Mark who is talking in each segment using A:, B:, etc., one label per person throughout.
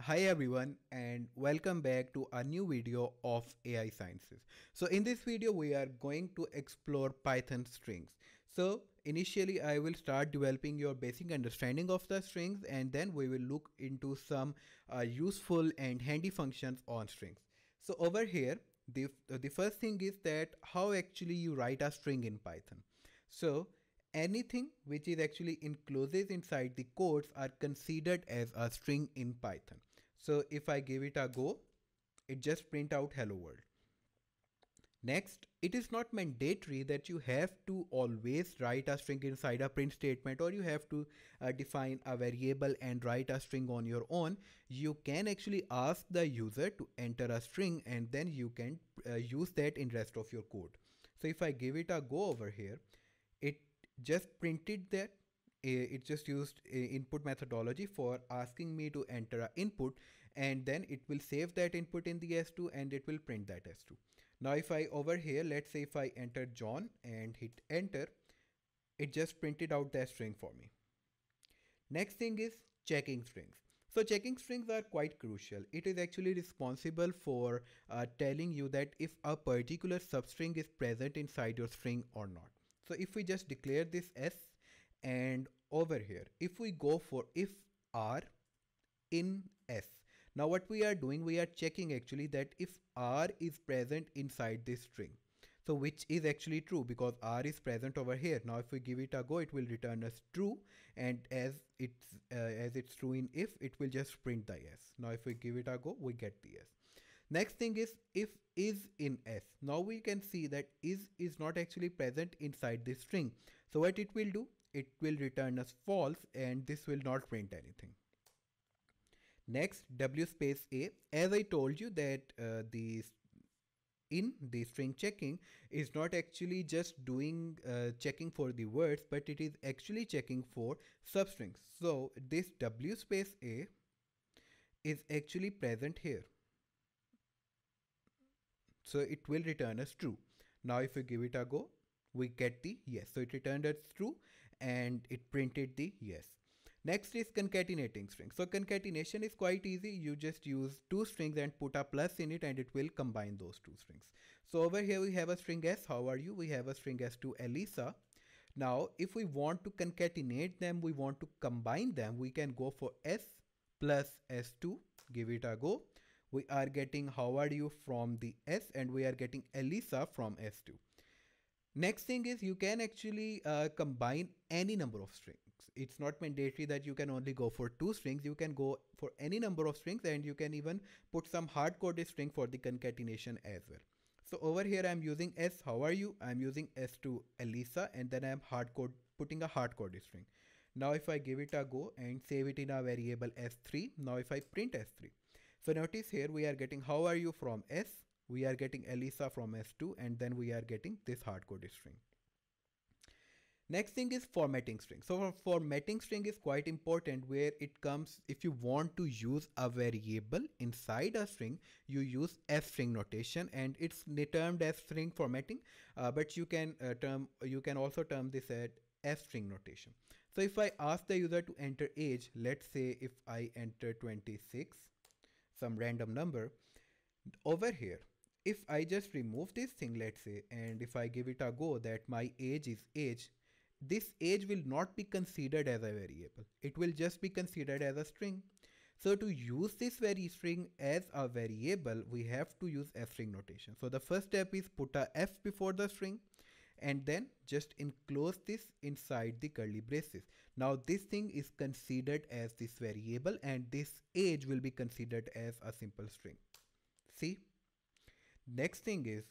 A: Hi everyone and welcome back to a new video of AI Sciences. So in this video we are going to explore Python strings. So initially I will start developing your basic understanding of the strings and then we will look into some uh, useful and handy functions on strings. So over here the, uh, the first thing is that how actually you write a string in Python. So anything which is actually encloses inside the quotes are considered as a string in Python. So if I give it a go, it just print out hello world. Next, it is not mandatory that you have to always write a string inside a print statement or you have to uh, define a variable and write a string on your own. You can actually ask the user to enter a string and then you can uh, use that in rest of your code. So if I give it a go over here, it just printed that it just used uh, input methodology for asking me to enter an input and then it will save that input in the s2 and it will print that s2 now if I over here, let's say if I enter John and hit enter, it just printed out that string for me. Next thing is checking strings. So checking strings are quite crucial. It is actually responsible for uh, telling you that if a particular substring is present inside your string or not. So if we just declare this S and over here, if we go for if R in S, now what we are doing, we are checking actually that if R is present inside this string. So which is actually true because R is present over here. Now if we give it a go, it will return us true. And as it's, uh, as it's true in if, it will just print the s. Now if we give it a go, we get the s. Next thing is if is in S. Now we can see that is is not actually present inside this string. So what it will do? It will return us false and this will not print anything. Next, w space a. As I told you that uh, the in the string checking is not actually just doing uh, checking for the words but it is actually checking for substrings so this w space a is actually present here so it will return as true now if we give it a go we get the yes so it returned as true and it printed the yes Next is concatenating strings. So concatenation is quite easy. You just use two strings and put a plus in it and it will combine those two strings. So over here we have a string s, how are you? We have a string s to Elisa. Now if we want to concatenate them, we want to combine them, we can go for s plus s2, give it a go. We are getting how are you from the s and we are getting Elisa from s2. Next thing is you can actually uh, combine any number of strings it's not mandatory that you can only go for two strings you can go for any number of strings and you can even put some hard coded string for the concatenation as well so over here i'm using s how are you i'm using s to elisa and then i'm hard code putting a hard coded string now if i give it a go and save it in a variable s3 now if i print s3 so notice here we are getting how are you from s we are getting elisa from s2 and then we are getting this hard coded string Next thing is formatting string. So formatting string is quite important where it comes if you want to use a variable inside a string, you use f string notation and it's termed as string formatting, uh, but you can uh, term you can also term this at f string notation. So if I ask the user to enter age, let's say if I enter 26, some random number over here, if I just remove this thing, let's say, and if I give it a go that my age is age, this age will not be considered as a variable. It will just be considered as a string. So to use this very string as a variable, we have to use a string notation. So the first step is put a f before the string and then just enclose this inside the curly braces. Now this thing is considered as this variable and this age will be considered as a simple string. See? Next thing is,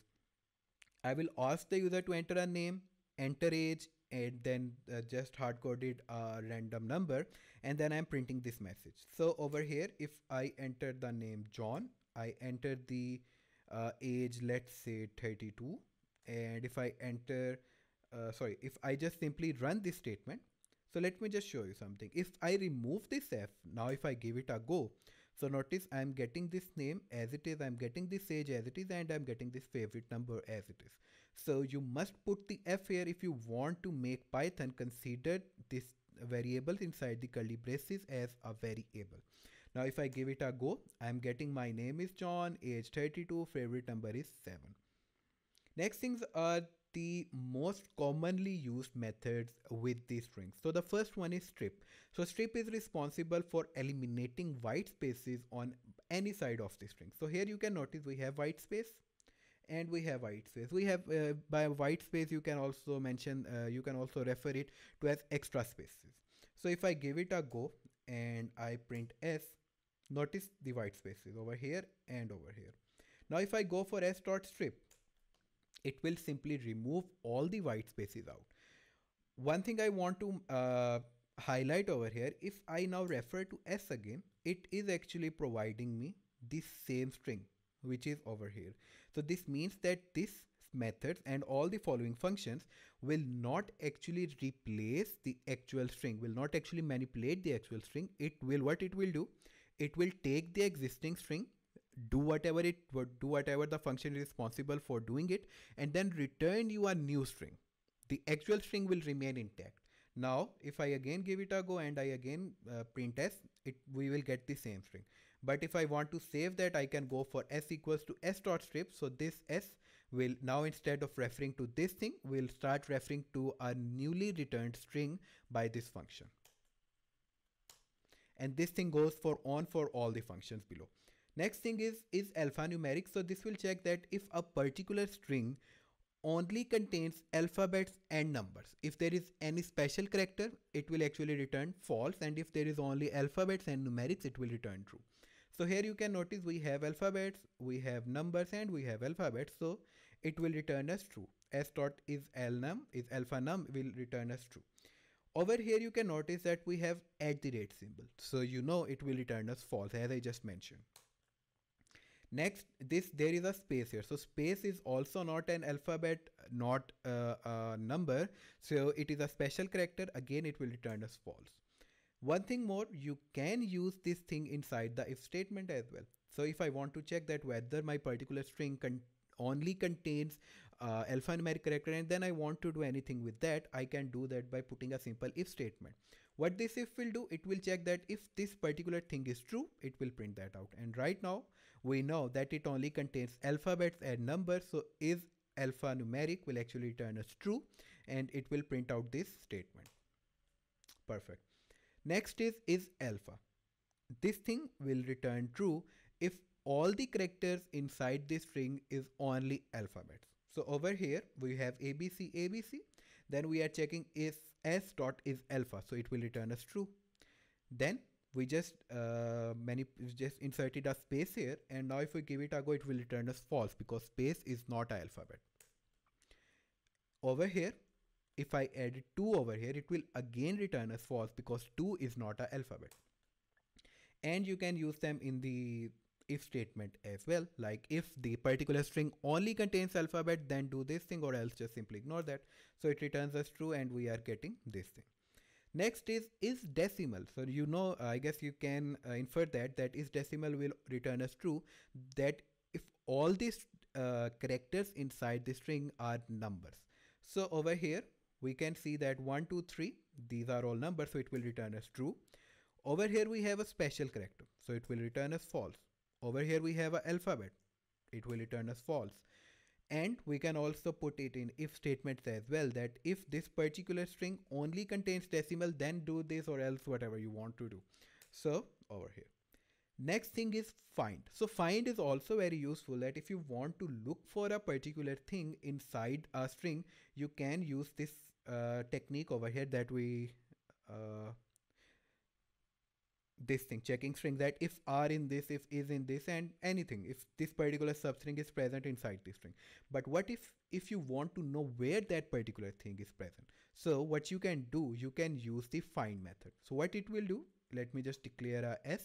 A: I will ask the user to enter a name, enter age, and then uh, just hard coded a uh, random number and then I'm printing this message. So over here, if I enter the name John, I enter the uh, age, let's say 32. And if I enter, uh, sorry, if I just simply run this statement, so let me just show you something. If I remove this F, now if I give it a go, so notice I'm getting this name as it is, I'm getting this age as it is, and I'm getting this favorite number as it is. So you must put the f here if you want to make Python consider this variables inside the curly braces as a variable. Now if I give it a go, I'm getting my name is John, age 32, favorite number is 7. Next things are the most commonly used methods with these strings. So the first one is strip. So strip is responsible for eliminating white spaces on any side of the string. So here you can notice we have white space and we have white space we have uh, by white space you can also mention uh, you can also refer it to as extra spaces so if i give it a go and i print s notice the white spaces over here and over here now if i go for s dot strip it will simply remove all the white spaces out one thing i want to uh, highlight over here if i now refer to s again it is actually providing me the same string which is over here. So this means that this methods and all the following functions will not actually replace the actual string, will not actually manipulate the actual string. It will, what it will do? It will take the existing string do whatever it do whatever the function is responsible for doing it and then return you a new string the actual string will remain intact now if i again give it a go and i again uh, print s it we will get the same string but if I want to save that, I can go for s equals to s dot strip. So this s will now instead of referring to this thing, will start referring to a newly returned string by this function. And this thing goes for on for all the functions below. Next thing is, is alphanumeric. So this will check that if a particular string only contains alphabets and numbers. If there is any special character, it will actually return false. And if there is only alphabets and numerics, it will return true. So here you can notice we have alphabets, we have numbers and we have alphabets. So it will return us true. S dot is num is alpha num will return us true. Over here you can notice that we have at the rate symbol. So you know it will return us false as I just mentioned. Next, this there is a space here. So space is also not an alphabet, not a, a number. So it is a special character. Again, it will return us false. One thing more, you can use this thing inside the if statement as well. So if I want to check that whether my particular string con only contains uh, alphanumeric character and then I want to do anything with that, I can do that by putting a simple if statement. What this if will do, it will check that if this particular thing is true, it will print that out. And right now we know that it only contains alphabets and numbers. So is alphanumeric will actually turn as true and it will print out this statement. Perfect. Next is is alpha. This thing will return true if all the characters inside this string is only alphabets. So over here we have ABC ABC. Then we are checking is s dot is alpha. So it will return as true. Then we just uh, many just inserted a space here and now if we give it a go it will return as false because space is not an alphabet. Over here if I add 2 over here, it will again return as false because 2 is not an alphabet. And you can use them in the if statement as well. Like if the particular string only contains alphabet, then do this thing or else just simply ignore that. So it returns as true and we are getting this thing. Next is is decimal. So you know, I guess you can uh, infer that that is decimal will return as true. That if all these uh, characters inside the string are numbers. So over here, we can see that 1, 2, 3, these are all numbers, so it will return as true. Over here we have a special character, so it will return as false. Over here we have an alphabet, it will return as false. And we can also put it in if statements as well that if this particular string only contains decimal, then do this or else whatever you want to do. So over here. Next thing is find. So find is also very useful that if you want to look for a particular thing inside a string, you can use this uh, technique over here that we uh, this thing checking string that if r in this if is in this and anything if this particular substring is present inside this string but what if if you want to know where that particular thing is present so what you can do you can use the find method so what it will do let me just declare a s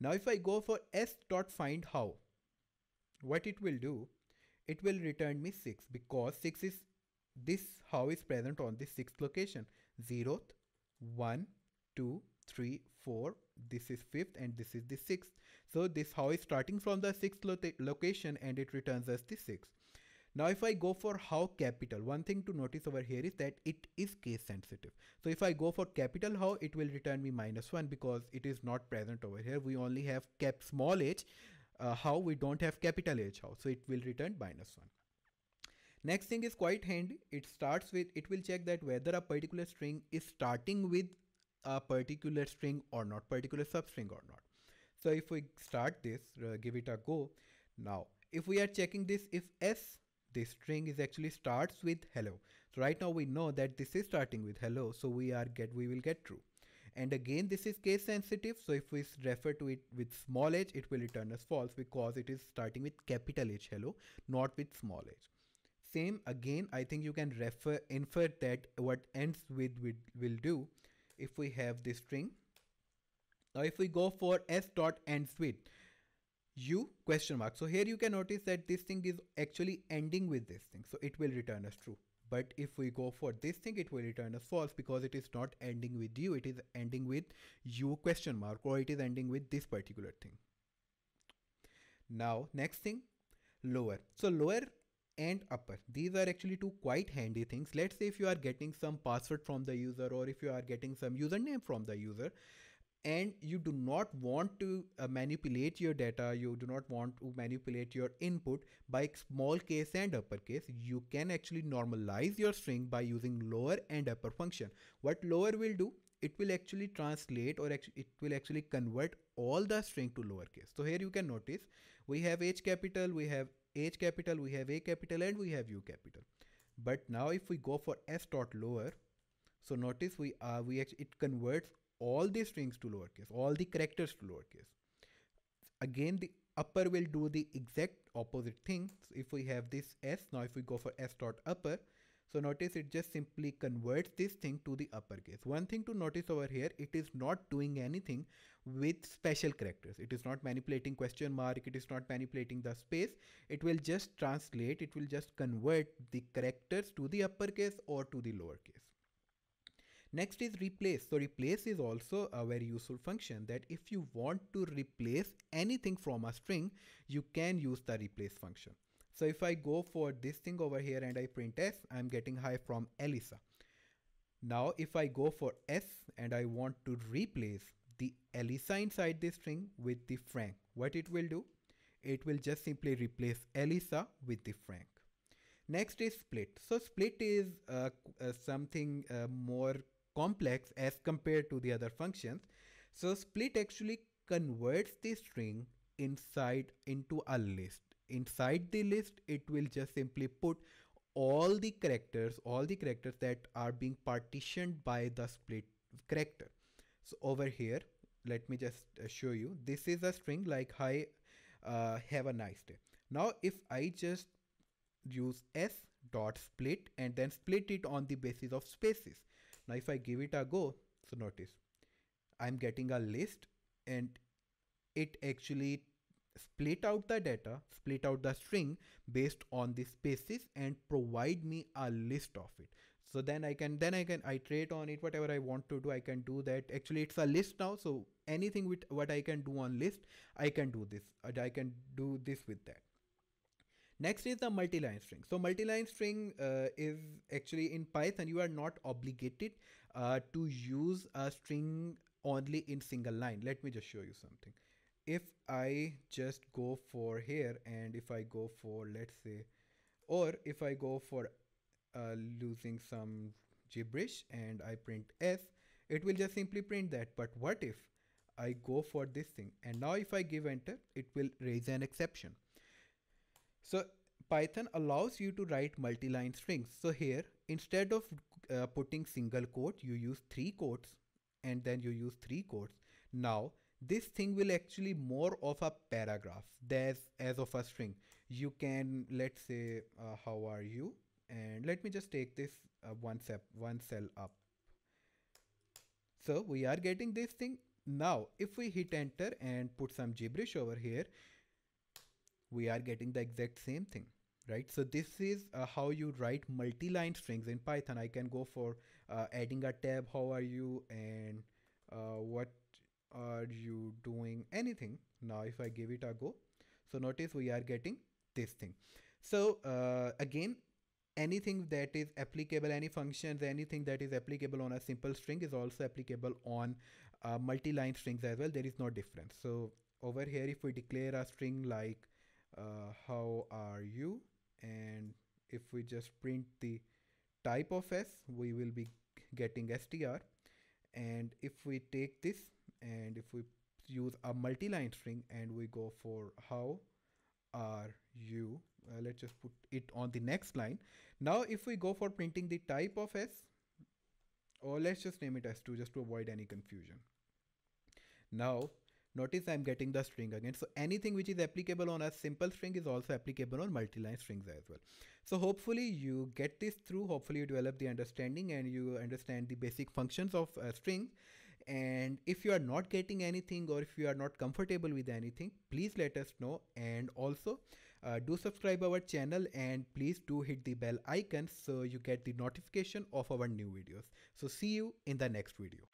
A: now if i go for s dot find how what it will do it will return me 6 because 6 is this how is present on the sixth location. Zeroth, one, 4 This is fifth and this is the sixth. So this how is starting from the sixth lo location and it returns us the sixth. Now if I go for how capital, one thing to notice over here is that it is case sensitive. So if I go for capital how, it will return me minus one because it is not present over here. We only have cap small h uh, how, we don't have capital H how. So it will return minus one. Next thing is quite handy. It starts with, it will check that whether a particular string is starting with a particular string or not, particular substring or not. So if we start this, uh, give it a go. Now, if we are checking this, if S, this string is actually starts with hello. So right now we know that this is starting with hello. So we are get, we will get true. And again, this is case sensitive. So if we refer to it with small h, it will return as false because it is starting with capital H hello, not with small h. Same again, I think you can refer infer that what ends with, with will do if we have this string. Now if we go for s dot ends with u question mark. So here you can notice that this thing is actually ending with this thing. So it will return us true. But if we go for this thing, it will return us false because it is not ending with u. It is ending with u question mark or it is ending with this particular thing. Now next thing lower. So lower and upper. These are actually two quite handy things. Let's say if you are getting some password from the user or if you are getting some username from the user and you do not want to uh, manipulate your data, you do not want to manipulate your input by small case and upper case. you can actually normalize your string by using lower and upper function. What lower will do? it will actually translate or it will actually convert all the string to lowercase. So here you can notice we have H capital, we have H capital, we have A capital and we have U capital. But now if we go for S dot lower, so notice we are, uh, we actually, it converts all the strings to lowercase, all the characters to lowercase. Again, the upper will do the exact opposite thing. So if we have this S, now if we go for S dot upper, so notice it just simply converts this thing to the uppercase. One thing to notice over here, it is not doing anything with special characters. It is not manipulating question mark. It is not manipulating the space. It will just translate. It will just convert the characters to the uppercase or to the lowercase. Next is replace. So replace is also a very useful function that if you want to replace anything from a string, you can use the replace function. So if I go for this thing over here and I print S, I'm getting hi from Elisa. Now if I go for S and I want to replace the Elisa inside this string with the Frank, what it will do? It will just simply replace Elisa with the Frank. Next is split. So split is uh, uh, something uh, more complex as compared to the other functions. So split actually converts the string inside into a list inside the list it will just simply put all the characters all the characters that are being partitioned by the split character so over here let me just uh, show you this is a string like hi uh, have a nice day now if i just use s dot split and then split it on the basis of spaces now if i give it a go so notice i'm getting a list and it actually split out the data, split out the string based on the spaces and provide me a list of it. So then I can, then I can iterate on it, whatever I want to do, I can do that. Actually, it's a list now. So anything with what I can do on list, I can do this, uh, I can do this with that. Next is the multi-line string. So multi-line string uh, is actually in Python, you are not obligated uh, to use a string only in single line. Let me just show you something if I just go for here and if I go for let's say or if I go for uh, losing some gibberish and I print S it will just simply print that but what if I go for this thing and now if I give enter it will raise an exception so Python allows you to write multi-line strings so here instead of uh, putting single quote you use three quotes and then you use three quotes now this thing will actually more of a paragraph as, as of a string. You can, let's say, uh, how are you? And let me just take this uh, one, step, one cell up. So we are getting this thing. Now, if we hit enter and put some gibberish over here, we are getting the exact same thing right? So this is uh, how you write multi-line strings in Python. I can go for uh, adding a tab, how are you, and uh, what are you doing anything? Now if I give it a go, so notice we are getting this thing. So uh, again, anything that is applicable, any functions, anything that is applicable on a simple string is also applicable on uh, multi-line strings as well. There is no difference. So over here, if we declare a string like uh, how are you and if we just print the type of s, we will be getting str. And if we take this and if we use a multi-line string and we go for how are you uh, let's just put it on the next line now if we go for printing the type of s or let's just name it as 2 just to avoid any confusion now notice i'm getting the string again so anything which is applicable on a simple string is also applicable on multi-line strings as well so hopefully you get this through hopefully you develop the understanding and you understand the basic functions of a string and if you are not getting anything or if you are not comfortable with anything please let us know and also uh, do subscribe our channel and please do hit the bell icon so you get the notification of our new videos so see you in the next video